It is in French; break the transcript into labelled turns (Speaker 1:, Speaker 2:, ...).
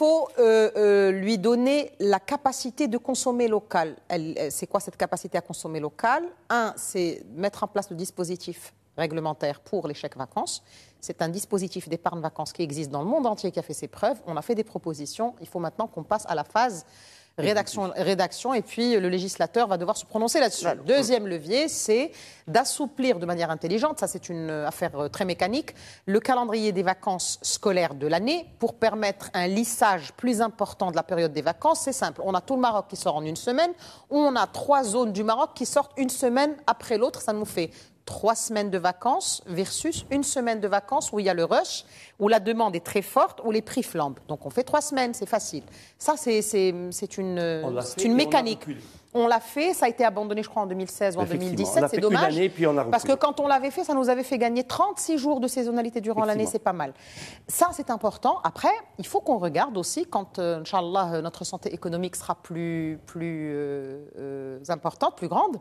Speaker 1: Il faut euh, euh, lui donner la capacité de consommer local. C'est quoi cette capacité à consommer local Un, c'est mettre en place le dispositif réglementaire pour l'échec vacances. C'est un dispositif d'épargne vacances qui existe dans le monde entier, qui a fait ses preuves. On a fait des propositions. Il faut maintenant qu'on passe à la phase rédaction, rédaction, et puis euh, le législateur va devoir se prononcer là-dessus. Deuxième levier, c'est d'assouplir de manière intelligente, ça c'est une euh, affaire euh, très mécanique, le calendrier des vacances scolaires de l'année pour permettre un lissage plus important de la période des vacances. C'est simple, on a tout le Maroc qui sort en une semaine, on a trois zones du Maroc qui sortent une semaine après l'autre, ça nous fait trois semaines de vacances versus une semaine de vacances où il y a le rush, où la demande est très forte, où les prix flambent. Donc on fait trois semaines, c'est facile. Ça, c'est une, une mécanique. On l'a fait, ça a été abandonné, je crois, en 2016 ou en 2017, c'est dommage. parce que quand on l'avait fait, ça nous avait fait gagner 36 jours de saisonnalité durant l'année, c'est pas mal. Ça, c'est important. Après, il faut qu'on regarde aussi quand, euh, euh, notre santé économique sera plus, plus euh, euh importante, plus grande